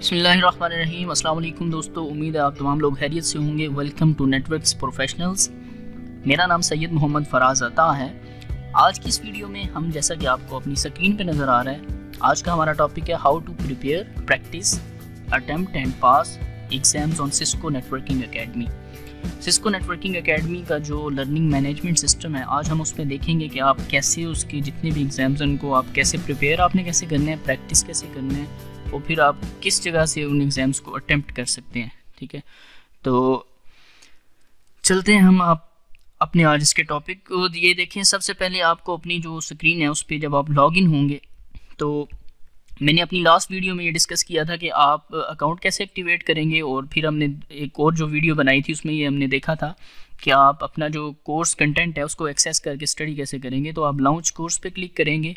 बसमीम अल्लाम दोस्तों उम्मीद है आप तमाम लोग हैरियत से होंगे वेलकम टू नेटवर्क्स प्रोफेशनल्स मेरा नाम सैयद मोहम्मद फराज अता है आज की इस वीडियो में हम जैसा कि आपको अपनी स्क्रीन पे नज़र आ रहा है आज का हमारा टॉपिक है how to prepare practice attempt and pass exams on Cisco networking academy Cisco networking academy का जो लर्निंग मैनेजमेंट सिस्टम है आज हम उसमें देखेंगे कि आप कैसे उसके जितने भी एग्जाम्स हैं उनको आप कैसे प्रिपेयर आपने कैसे करने हैं प्रैक्टिस कैसे करने हैं और फिर आप किस जगह से उन एग्ज़ाम्स को अटैम्प्ट कर सकते हैं ठीक है तो चलते हैं हम आप अपने आज इसके टॉपिक को ये देखें सबसे पहले आपको अपनी जो स्क्रीन है उस पर जब आप इन होंगे तो मैंने अपनी लास्ट वीडियो में ये डिस्कस किया था कि आप अकाउंट कैसे एक्टिवेट करेंगे और फिर हमने एक और जो वीडियो बनाई थी उसमें ये हमने देखा था कि आप अपना जो कोर्स कंटेंट है उसको एक्सेस करके स्टडी कैसे करेंगे तो आप लॉन्च कोर्स पे क्लिक करेंगे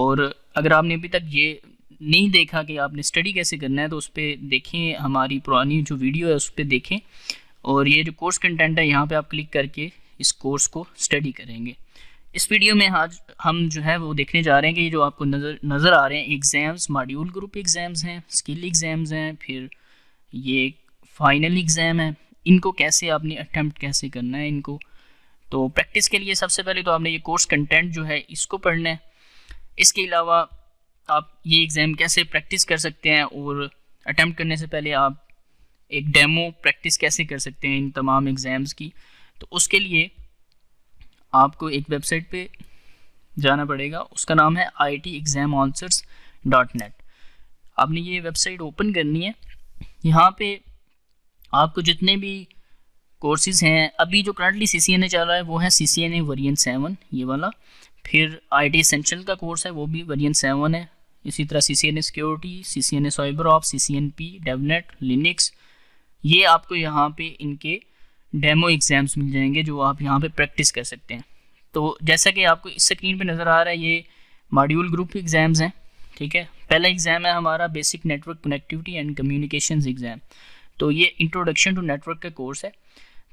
और अगर आपने अभी तक ये नहीं देखा कि आपने स्टडी कैसे करना है तो उस पर देखें हमारी पुरानी जो वीडियो है उस पर देखें और ये जो कोर्स कंटेंट है यहाँ पे आप क्लिक करके इस कोर्स को स्टडी करेंगे इस वीडियो में आज हम जो है वो देखने जा रहे हैं कि ये जो आपको नज़र नज़र आ रहे हैं एग्ज़ाम्स मॉड्यूल ग्रुप एग्ज़ाम्स हैं स्किल एग्ज़ाम्स हैं फिर ये फाइनल एग्ज़ाम है इनको कैसे आपने अटैम्प्ट कैसे करना है इनको तो प्रैक्टिस के लिए सबसे पहले तो आपने ये कोर्स कंटेंट जो है इसको पढ़ना है इसके अलावा आप ये एग्ज़ाम कैसे प्रैक्टिस कर सकते हैं और अटैम्प्ट करने से पहले आप एक डेमो प्रैक्टिस कैसे कर सकते हैं इन तमाम एग्ज़ाम्स की तो उसके लिए आपको एक वेबसाइट पे जाना पड़ेगा उसका नाम है I T exam answers dot net आपने ये वेबसाइट ओपन करनी है यहाँ पे आपको जितने भी कोर्सेज हैं अभी जो currently C C N A चल रहा है वो है सी सी एन ए वरियन सेवन ये वाला फिर आई टी एसेंशल का कोर्स है वो भी वरियन सेवन है इसी तरह C C N security C C N cyber off C C N P DevNet Linux ये आपको यहाँ पे इनके डेमो एग्ज़ाम्स मिल जाएंगे जो आप यहाँ पे प्रैक्टिस कर सकते हैं तो जैसा कि आपको इस स्क्रीन पे नज़र आ रहा है ये मॉड्यूल ग्रुप एग्ज़ाम्स हैं ठीक है पहला एग्ज़ाम है हमारा basic network connectivity and communication exam तो ये इंट्रोडक्शन टू नेटवर्क का कोर्स है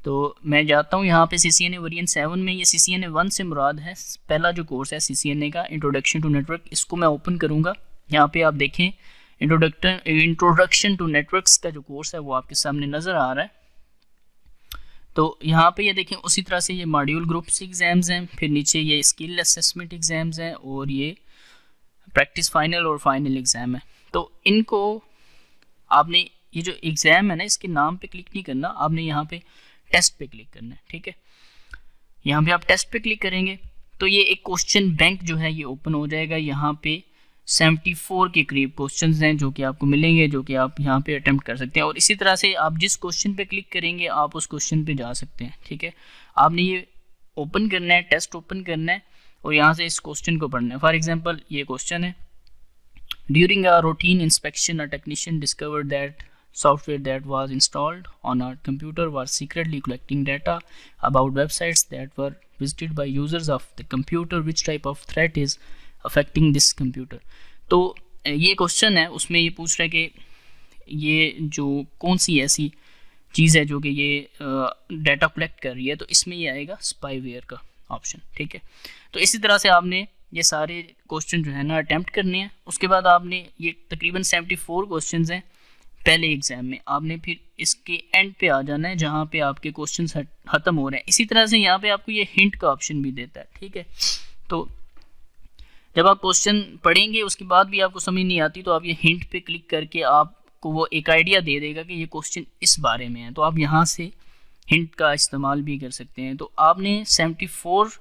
तो मैं जाता हूँ यहाँ पे सी सी एन ए वरियन सेवन में ये सी सी एन ए वन से मुराद है पहला जो कोर्स है सी सी एन ए का इंट्रोडक्शन टू नेटवर्क इसको मैं ओपन करूँगा यहाँ पे आप देखें इंट्रोडक्टर इंट्रोडक्शन टू नेटवर्क्स का जो कोर्स है वो आपके सामने नज़र आ रहा है तो यहाँ पे ये देखें उसी तरह से ये मॉड्यूल ग्रुप्स एग्ज़ाम्स हैं फिर नीचे ये स्किल असेसमेंट एग्ज़ाम्स हैं और ये प्रैक्टिस फाइनल और फाइनल एग्ज़ाम है तो इनको आपने ये जो एग्ज़ाम है ना इसके नाम पे क्लिक नहीं करना आपने यहाँ पे टेस्ट पे क्लिक करना है ठीक है यहाँ पे आप टेस्ट पे क्लिक करेंगे तो ये एक क्वेश्चन बैंक जो है ये ओपन हो जाएगा यहाँ पे 74 के करीब क्वेश्चंस हैं जो कि आपको मिलेंगे जो कि आप यहाँ पे अटैम्प्ट कर सकते हैं और इसी तरह से आप जिस क्वेश्चन पे क्लिक करेंगे आप उस क्वेश्चन पे जा सकते हैं ठीक है आपने ये ओपन करना है टेस्ट ओपन करना है और यहाँ से इस क्वेश्चन को पढ़ना है फॉर एग्जाम्पल ये क्वेश्चन है during a routine inspection a technician discover that Software that was installed on our computer was secretly collecting data about websites that were visited by users of the computer which type of threat is affecting this computer तो ये question है उसमें ये पूछ रहा है कि ये जो कौन सी ऐसी चीज़ है जो कि ये डाटा कलेक्ट कर रही है तो इसमें ये आएगा स्पाईवेयर का ऑप्शन ठीक है तो इसी तरह से आपने ये सारे क्वेश्चन जो है ना अटैम्प्ट करने हैं उसके बाद आपने ये तकरीबन 74 फोर क्वेश्चन हैं पहले एग्जाम में आपने फिर इसके एंड पे आ जाना है जहाँ पे आपके क्वेश्चन ख़त्म हो रहे हैं इसी तरह से यहाँ पे आपको ये हिंट का ऑप्शन भी देता है ठीक है तो जब आप क्वेश्चन पढ़ेंगे उसके बाद भी आपको समझ नहीं आती तो आप ये हिंट पे क्लिक करके आपको वो एक आइडिया दे देगा कि ये क्वेश्चन इस बारे में है तो आप यहाँ से हिंट का इस्तेमाल भी कर सकते हैं तो आपने सेवेंटी फोर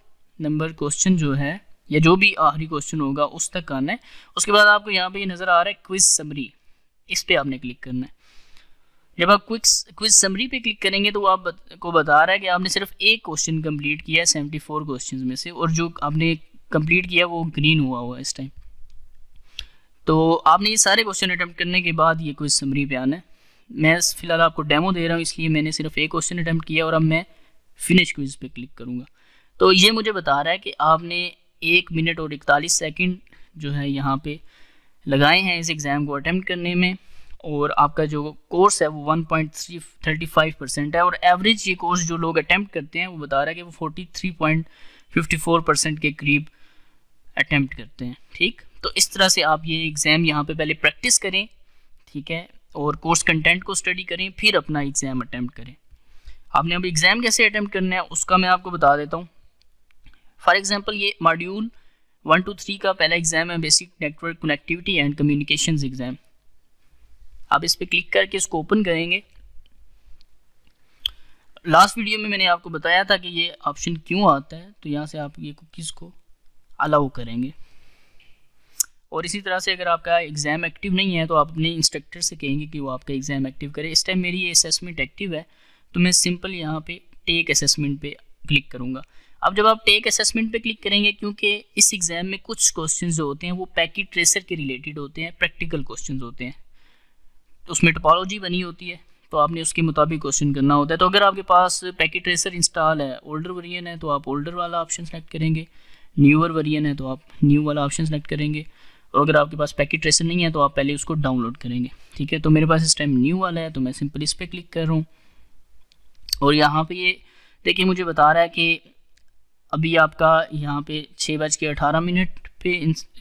नंबर क्वेश्चन जो है या जो भी आखिरी क्वेश्चन होगा उस तक आना है उसके बाद आपको यहाँ पे ये नज़र आ रहा है क्विज समरी इस पर आपने क्लिक करना है जब आप क्विक क्विज समरी पे क्लिक करेंगे तो वो आप को बता रहा है कि आपने सिर्फ एक क्वेश्चन कंप्लीट किया है सेवेंटी फोर क्वेश्चन में से और जो आपने कंप्लीट किया वो ग्रीन हुआ हुआ है इस टाइम तो आपने ये सारे क्वेश्चन अटैम्प्ट करने के बाद ये क्विज समरी पे आना है मैं फ़िलहाल आपको डेमो दे रहा हूँ इसलिए मैंने सिर्फ एक क्वेश्चन अटैम्प्ट किया और अब मैं फिनिश क्विज पे क्लिक करूँगा तो ये मुझे बता रहा है कि आपने एक मिनट और इकतालीस सेकेंड जो है यहाँ पे लगाए हैं इस एग्ज़ाम को अटैम्प्ट करने में और आपका जो कोर्स है वो 1.35 परसेंट है और एवरेज ये कोर्स जो लोग अटैम्प्ट करते हैं वो बता रहा है कि वो 43.54 परसेंट के करीब अटैम्प्ट करते हैं ठीक तो इस तरह से आप ये एग्ज़ाम यहाँ पे पहले प्रैक्टिस करें ठीक है और कोर्स कंटेंट को स्टडी करें फिर अपना एग्ज़ाम अटैम्प्ट करें आपने अब एग्ज़ाम कैसे अटैम्प्ट करना है उसका मैं आपको बता देता हूँ फॉर एग्ज़ाम्पल ये मॉड्यूल वन टू थ्री का पहला एग्ज़ाम है basic network connectivity and communication exam आप इस पर क्लिक करके इसको ओपन करेंगे लास्ट वीडियो में मैंने आपको बताया था कि ये ऑप्शन क्यों आता है तो यहाँ से आप ये कुकीज़ को अलाउ करेंगे और इसी तरह से अगर आपका एग्ज़ाम एक्टिव नहीं है तो आप अपने इंस्ट्रक्टर से कहेंगे कि वो आपका एग्ज़ाम एक्टिव करे इस टाइम मेरी ये असेसमेंट एक्टिव है तो मैं सिंपल यहाँ पे टेक असेसमेंट पे क्लिक करूँगा अब जब आप टेक असेसमेंट पे क्लिक करेंगे क्योंकि इस एग्ज़ाम में कुछ क्वेश्चन जो होते हैं वो पैकेट ट्रेसर के रिलेटेड होते हैं प्रैक्टिकल क्वेश्चन होते हैं तो उसमें टोपोलॉजी बनी होती है तो आपने उसके मुताबिक क्वेश्चन करना होता है तो अगर आपके पास पैकेट ट्रेसर इंस्टॉल है ओल्डर वरियन है तो आप ओल्डर वाला ऑप्शन सेलेक्ट करेंगे न्यूअर वरियन है तो आप न्यू वाला ऑप्शन सेलेक्ट करेंगे और अगर आपके पास पैकेट ट्रेसर नहीं है तो आप पहले उसको डाउनलोड करेंगे ठीक है तो मेरे पास इस टाइम न्यू वाला है तो मैं सिंपल इस पर क्लिक कर रहा हूँ और यहाँ पर ये देखिए मुझे बता रहा है कि अभी आपका यहाँ पे छः बज के अठारह मिनट पे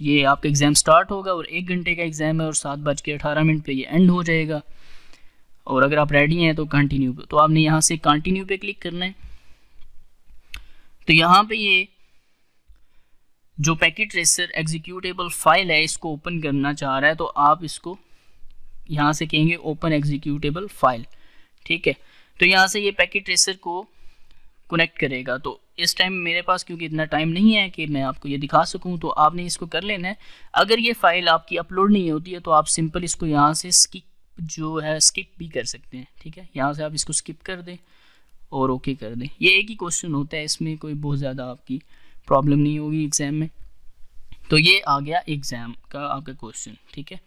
ये आपका एग्ज़ाम स्टार्ट होगा और एक घंटे का एग्ज़ाम है और सात बज के अठारह मिनट पे ये एंड हो जाएगा और अगर आप रेडी हैं तो कंटिन्यू तो आपने यहाँ से कंटिन्यू पे क्लिक करना है तो यहाँ पे ये जो पैकेट रेसर एग्जीक्यूटेबल फाइल है इसको ओपन करना चाह रहा है तो आप इसको यहाँ से कहेंगे ओपन एग्जीक्यूटेबल फाइल ठीक है तो यहाँ से ये पैकेट रेसर को कनेक्ट करेगा तो इस टाइम मेरे पास क्योंकि इतना टाइम नहीं है कि मैं आपको ये दिखा सकूं तो आपने इसको कर लेना है अगर ये फ़ाइल आपकी अपलोड नहीं होती है तो आप सिंपल इसको यहाँ से स्किप जो है स्किप भी कर सकते हैं ठीक है यहाँ से आप इसको स्किप कर दें और ओके कर दें ये एक ही क्वेश्चन होता है इसमें कोई बहुत ज़्यादा आपकी प्रॉब्लम नहीं होगी एग्ज़ाम में तो ये आ गया एग्ज़ाम का आपका क्वेश्चन ठीक है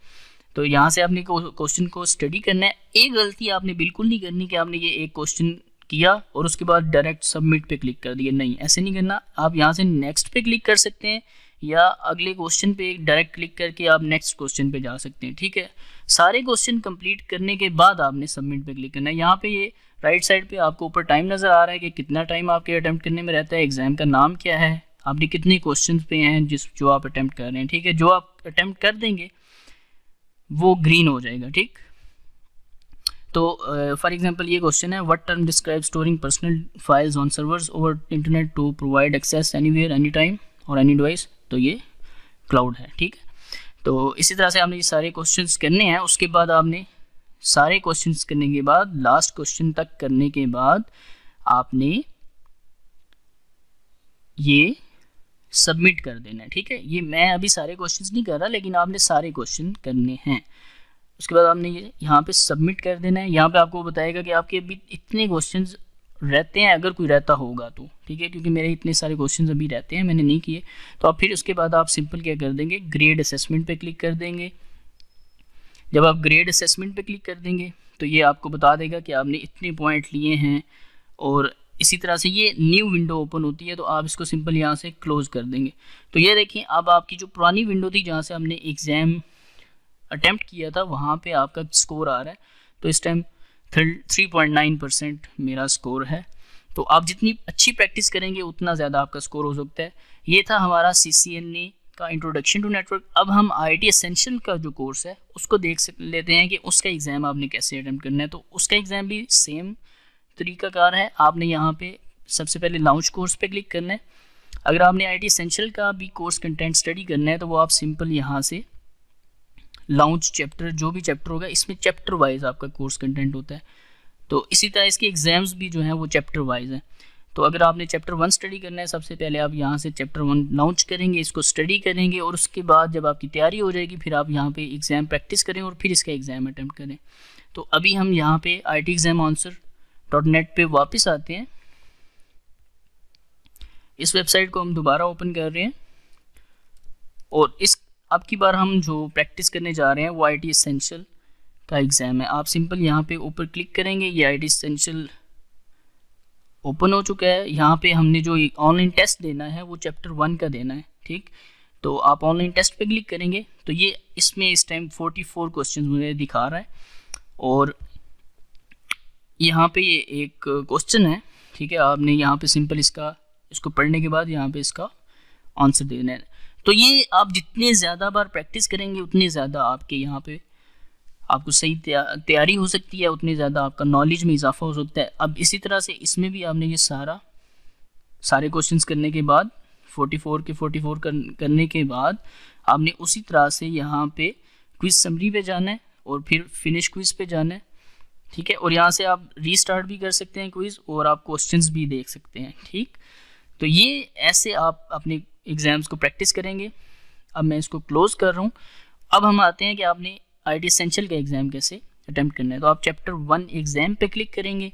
तो यहाँ से आपने क्वेश्चन को स्टडी करना है एक गलती आपने बिल्कुल नहीं करनी कि आपने ये एक क्वेश्चन किया और उसके बाद डायरेक्ट सबमिट पे क्लिक कर दिया नहीं ऐसे नहीं करना आप यहाँ से नेक्स्ट पे क्लिक कर सकते हैं या अगले क्वेश्चन पे डायरेक्ट क्लिक करके आप नेक्स्ट क्वेश्चन पे जा सकते हैं ठीक है सारे क्वेश्चन कंप्लीट करने के बाद आपने सबमिट पे क्लिक करना है यहाँ पे ये राइट साइड पे आपको ऊपर टाइम नज़र आ रहा है कि कितना टाइम आपके अटैम्प्ट करने में रहता है एग्ज़ाम का नाम क्या है आपने कितने क्वेश्चन पे हैं जिस जो आप अटैम्प्ट कर रहे हैं ठीक है जो आप अटैम्प्ट कर देंगे वो ग्रीन हो जाएगा ठीक तो फॉर uh, एग्जांपल ये क्वेश्चन है what term describe storing personal files on servers over internet to provide access anywhere any time और एनी डिवाइस तो ये क्लाउड है ठीक है तो इसी तरह से आपने ये सारे क्वेश्चन करने हैं उसके बाद आपने सारे क्वेश्चन करने के बाद लास्ट क्वेश्चन तक करने के बाद आपने ये सबमिट कर देना है ठीक है ये मैं अभी सारे क्वेश्चंस नहीं कर रहा लेकिन आपने सारे क्वेश्चन करने हैं उसके बाद आपने ये यहाँ पे सबमिट कर देना है यहाँ पे आपको बताएगा कि आपके अभी इतने क्वेश्चन रहते हैं अगर कोई रहता होगा तो ठीक है क्योंकि मेरे इतने सारे क्वेश्चन अभी रहते हैं मैंने नहीं किए तो आप फिर उसके बाद आप सिंपल क्या कर देंगे ग्रेड असेसमेंट पे क्लिक कर देंगे जब आप ग्रेड असेसमेंट पे क्लिक कर देंगे तो ये आपको बता देगा कि आपने इतने पॉइंट लिए हैं और इसी तरह से ये न्यू विंडो ओपन होती है तो आप इसको सिंपल यहाँ से क्लोज़ कर देंगे तो ये देखें अब आपकी जो पुरानी विंडो थी जहाँ से हमने एग्ज़ाम अटैम्प्ट किया था वहाँ पे आपका स्कोर आ रहा है तो इस time three point nine percent मेरा स्कोर है तो आप जितनी अच्छी प्रैक्टिस करेंगे उतना ज़्यादा आपका स्कोर हो सकता है ये था हमारा सी सी एन ए का इंट्रोडक्शन टू नेटवर्क अब हम आई टी एसेंशियल का जो कोर्स है उसको देख लेते हैं कि उसका एग्ज़ाम आपने कैसे अटैम्प्ट करना है तो उसका एग्ज़ाम भी सेम तरीकाकार है आपने यहाँ पर सबसे पहले लॉन्च कोर्स पर क्लिक करना है अगर आपने आई टी एसेंशियल का भी कोर्स कंटेंट स्टडी करना है तो वो आप सिंपल यहाँ से लॉन्च चैप्टर जो भी चैप्टर होगा इसमें चैप्टर वाइज आपका कोर्स कंटेंट होता है तो इसी तरह इसके एग्ज़ाम्स भी जो हैं वो चैप्टर वाइज हैं तो अगर आपने चैप्टर वन स्टडी करना है सबसे पहले आप यहाँ से चैप्टर वन लॉन्च करेंगे इसको स्टडी करेंगे और उसके बाद जब आपकी तैयारी हो जाएगी फिर आप यहाँ पे एग्ज़ाम प्रैक्टिस करें और फिर इसका एग्ज़ाम अटैम्प्ट करें तो अभी हम यहाँ पे I T exam answer dot net पर वापस आते हैं इस वेबसाइट को हम दोबारा ओपन कर रहे हैं और इस अब की बार हम जो प्रैक्टिस करने जा रहे हैं वो आई टी एसेंशियल का एग्ज़ाम है आप सिंपल यहाँ पे ऊपर क्लिक करेंगे ये आई टी एसेंशियल ओपन हो चुका है यहाँ पे हमने जो ऑनलाइन टेस्ट देना है वो चैप्टर वन का देना है ठीक तो आप ऑनलाइन टेस्ट पे क्लिक करेंगे तो ये इसमें इस टाइम फोर्टी फोर क्वेश्चन मुझे दिखा रहा है और यहाँ पर ये एक क्वेश्चन है ठीक है आपने यहाँ पर सिंपल इसका इसको पढ़ने के बाद यहाँ पर इसका आंसर देना है तो ये आप जितने ज़्यादा बार प्रैक्टिस करेंगे उतने ज़्यादा आपके यहाँ पे आपको सही तैयारी हो सकती है उतने ज़्यादा आपका नॉलेज में इजाफा हो सकता है अब इसी तरह से इसमें भी आपने ये सारा सारे क्वेश्चन करने के बाद 44 के 44 कर, करने के बाद आपने उसी तरह से यहाँ पे क्विज समरी पे जाना है और फिर फिनिश क्विज पे जाना है ठीक है और यहाँ से आप रीस्टार्ट भी कर सकते हैं क्विज और आप क्वेश्चंस भी देख सकते हैं ठीक तो ये ऐसे आप अपने एग्ज़ाम्स को प्रैक्टिस करेंगे अब मैं इसको क्लोज़ कर रहा हूँ अब हम आते हैं कि आपने आई टी एसेंशियल का एग्ज़ाम कैसे अटैम्प्ट करना है तो आप चैप्टर वन एग्ज़ाम पे क्लिक करेंगे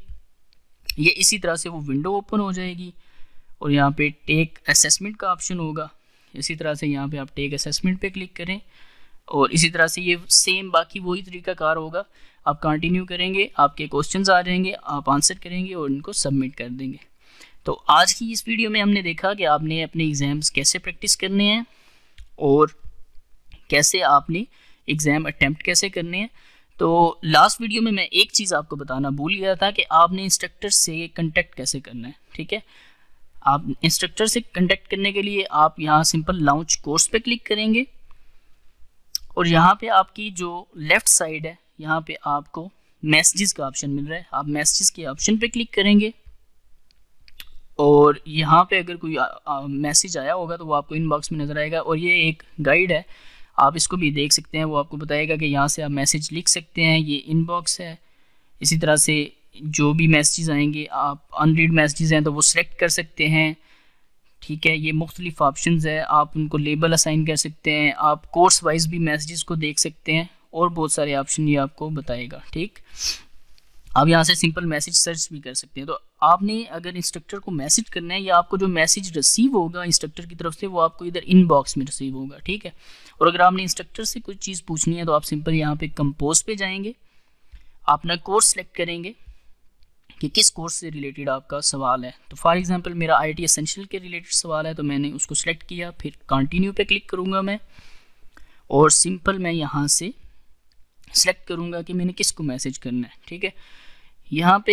ये इसी तरह से वो विंडो ओपन हो जाएगी और यहाँ पे टेक असेसमेंट का ऑप्शन होगा इसी तरह से यहाँ पे आप टेक असेसमेंट पे क्लिक करें और इसी तरह से ये सेम बाकी वही तरीका कार होगा आप कंटिन्यू करेंगे आपके क्वेश्चंस आ जाएंगे आप आंसर करेंगे और इनको सबमिट कर देंगे तो आज की इस वीडियो में हमने देखा कि आपने अपने एग्ज़ाम्स कैसे प्रैक्टिस करने हैं और कैसे आपने एग्ज़ाम अटैम्प्ट कैसे करने हैं तो लास्ट वीडियो में मैं एक चीज़ आपको बताना भूल गया था कि आपने इंस्ट्रक्टर से कंटेक्ट कैसे करना है ठीक है आप इंस्ट्रक्टर से कंटेक्ट करने के लिए आप यहाँ सिंपल लॉन्च कोर्स पर क्लिक करेंगे और यहाँ पर आपकी जो लेफ़्ट साइड है यहाँ पर आपको मैसेजेस का ऑप्शन मिल रहा है आप मैसेजेस के ऑप्शन पे क्लिक करेंगे और यहाँ पे अगर कोई मैसेज आया होगा तो वो आपको इनबॉक्स में नज़र आएगा और ये एक गाइड है आप इसको भी देख सकते हैं वो आपको बताएगा कि यहाँ से आप मैसेज लिख सकते हैं ये इनबॉक्स है इसी तरह से जो भी मैसेज आएंगे आप अनरीड मैसेज हैं तो वो सिलेक्ट कर सकते हैं ठीक है ये मुख्तलिफ ऑप्शन है आप उनको लेबल असाइन कर सकते हैं आप कोर्स वाइज भी मैसेज को देख सकते हैं और बहुत सारे ऑप्शन ये आपको बताएगा ठीक आप यहाँ से सिंपल मैसेज सर्च भी कर सकते हैं तो आपने अगर इंस्ट्रक्टर को मैसेज करना है या आपको जो मैसेज रिसीव होगा इंस्ट्रक्टर की तरफ से वो आपको इधर इनबॉक्स में रिसीव होगा ठीक है और अगर आपने इंस्ट्रक्टर से कोई चीज़ पूछनी है तो आप सिंपल यहाँ पे कंपोज पे जाएंगे अपना कोर्स सेलेक्ट करेंगे कि किस कोर्स से रिलेटेड आपका सवाल है तो फॉर एग्जांपल मेरा आई टी एसेंशियल के रिलेटेड सवाल है तो मैंने उसको सेलेक्ट किया फिर कंटिन्यू पे क्लिक करूँगा मैं और सिंपल मैं यहाँ से सेलेक्ट करूँगा कि मैंने किसको मैसेज करना है ठीक है यहाँ पे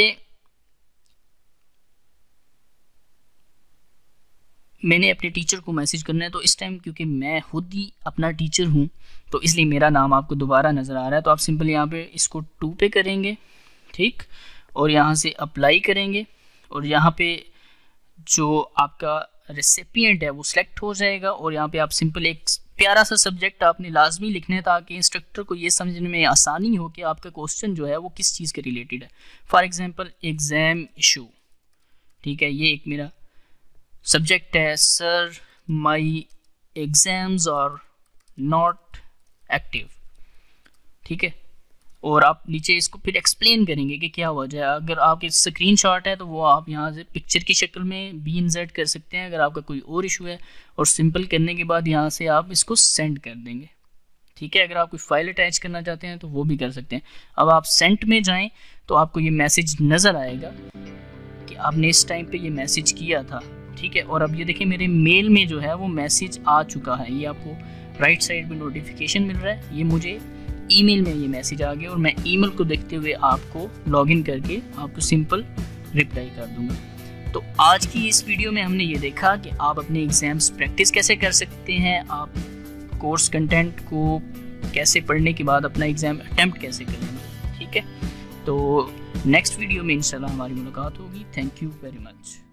मैंने अपने टीचर को मैसेज करना है तो इस टाइम क्योंकि मैं खुद ही अपना टीचर हूँ तो इसलिए मेरा नाम आपको दोबारा नज़र आ रहा है तो आप सिंपल यहाँ पे इसको टू पे करेंगे ठीक और यहाँ से अप्लाई करेंगे और यहाँ पे जो आपका रेसिपियंट है वो सिलेक्ट हो जाएगा और यहाँ पे आप सिंपल एक प्यारा सा सब्जेक्ट आपने लाजमी लिखना है ताकि इंस्ट्रक्टर को ये समझने में आसानी हो कि आपका क्वेश्चन जो है वो किस चीज़ के रिलेटेड है फॉर एग्ज़ाम्पल एग्ज़ाम इशू ठीक है ये एक मेरा सब्जेक्ट है sir my exams are not active ठीक है और आप नीचे इसको फिर एक्सप्लेन करेंगे कि क्या वजह है अगर आपके स्क्रीन शॉट है तो वो आप यहाँ से पिक्चर की शक्ल में भी इंसर्ट कर सकते हैं अगर आपका कोई और इशू है और सिंपल करने के बाद यहाँ से आप इसको सेंड कर देंगे ठीक है अगर आप कोई फाइल अटैच करना चाहते हैं तो वो भी कर सकते हैं अब आप सेंट में जाएं तो आपको ये मैसेज नज़र आएगा कि आपने इस टाइम पे ये मैसेज किया था ठीक है और अब ये देखिए मेरे मेल में जो है वो मैसेज आ चुका है ये आपको राइट साइड में नोटिफिकेशन मिल रहा है ये मुझे ईमेल में ये मैसेज आ गया और मैं ईमेल को देखते हुए आपको लॉगिन करके आपको सिंपल रिप्लाई कर दूंगा तो आज की इस वीडियो में हमने ये देखा कि आप अपने एग्ज़ाम्स प्रैक्टिस कैसे कर सकते हैं आप कोर्स कंटेंट को कैसे पढ़ने के बाद अपना एग्ज़ाम अटैम्प्ट कैसे करेंगे ठीक है तो नेक्स्ट वीडियो में इंशाल्लाह हमारी मुलाकात होगी थैंक यू वेरी मच